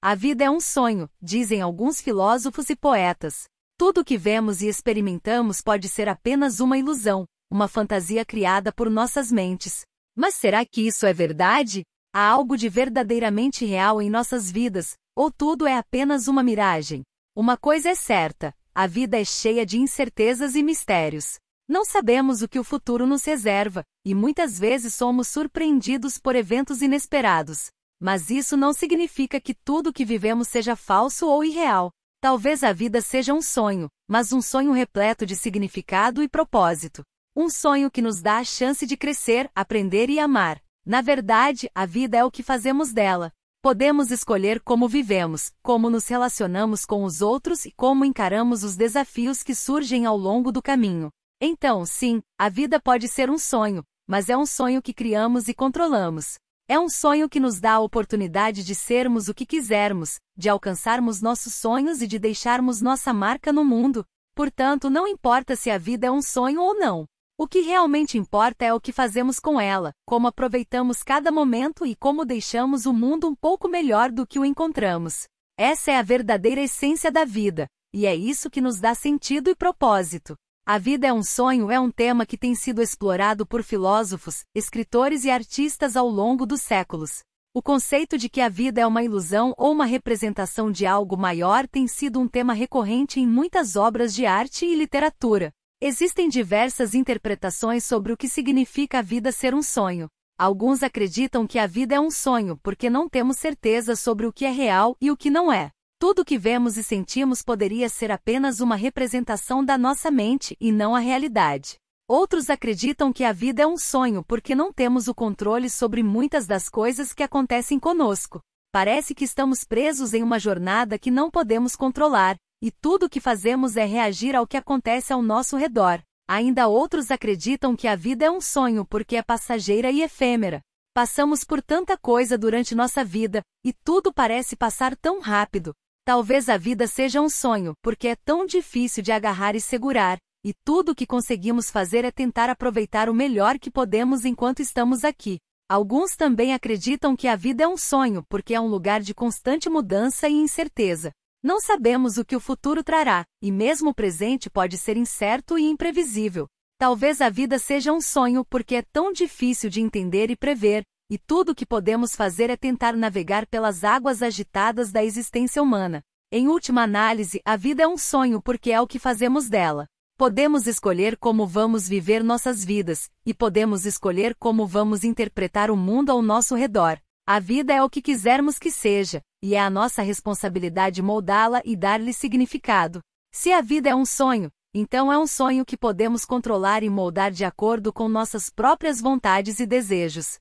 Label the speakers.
Speaker 1: A vida é um sonho, dizem alguns filósofos e poetas. Tudo o que vemos e experimentamos pode ser apenas uma ilusão, uma fantasia criada por nossas mentes. Mas será que isso é verdade? Há algo de verdadeiramente real em nossas vidas, ou tudo é apenas uma miragem? Uma coisa é certa: a vida é cheia de incertezas e mistérios. Não sabemos o que o futuro nos reserva, e muitas vezes somos surpreendidos por eventos inesperados. Mas isso não significa que tudo o que vivemos seja falso ou irreal. Talvez a vida seja um sonho, mas um sonho repleto de significado e propósito. Um sonho que nos dá a chance de crescer, aprender e amar. Na verdade, a vida é o que fazemos dela. Podemos escolher como vivemos, como nos relacionamos com os outros e como encaramos os desafios que surgem ao longo do caminho. Então, sim, a vida pode ser um sonho, mas é um sonho que criamos e controlamos. É um sonho que nos dá a oportunidade de sermos o que quisermos, de alcançarmos nossos sonhos e de deixarmos nossa marca no mundo. Portanto, não importa se a vida é um sonho ou não. O que realmente importa é o que fazemos com ela, como aproveitamos cada momento e como deixamos o mundo um pouco melhor do que o encontramos. Essa é a verdadeira essência da vida, e é isso que nos dá sentido e propósito. A vida é um sonho é um tema que tem sido explorado por filósofos, escritores e artistas ao longo dos séculos. O conceito de que a vida é uma ilusão ou uma representação de algo maior tem sido um tema recorrente em muitas obras de arte e literatura. Existem diversas interpretações sobre o que significa a vida ser um sonho. Alguns acreditam que a vida é um sonho porque não temos certeza sobre o que é real e o que não é. Tudo o que vemos e sentimos poderia ser apenas uma representação da nossa mente e não a realidade. Outros acreditam que a vida é um sonho porque não temos o controle sobre muitas das coisas que acontecem conosco. Parece que estamos presos em uma jornada que não podemos controlar, e tudo o que fazemos é reagir ao que acontece ao nosso redor. Ainda outros acreditam que a vida é um sonho porque é passageira e efêmera. Passamos por tanta coisa durante nossa vida, e tudo parece passar tão rápido, Talvez a vida seja um sonho, porque é tão difícil de agarrar e segurar, e tudo o que conseguimos fazer é tentar aproveitar o melhor que podemos enquanto estamos aqui. Alguns também acreditam que a vida é um sonho, porque é um lugar de constante mudança e incerteza. Não sabemos o que o futuro trará, e mesmo o presente pode ser incerto e imprevisível. Talvez a vida seja um sonho porque é tão difícil de entender e prever, e tudo o que podemos fazer é tentar navegar pelas águas agitadas da existência humana. Em última análise, a vida é um sonho porque é o que fazemos dela. Podemos escolher como vamos viver nossas vidas, e podemos escolher como vamos interpretar o mundo ao nosso redor. A vida é o que quisermos que seja, e é a nossa responsabilidade moldá-la e dar-lhe significado. Se a vida é um sonho, então é um sonho que podemos controlar e moldar de acordo com nossas próprias vontades e desejos.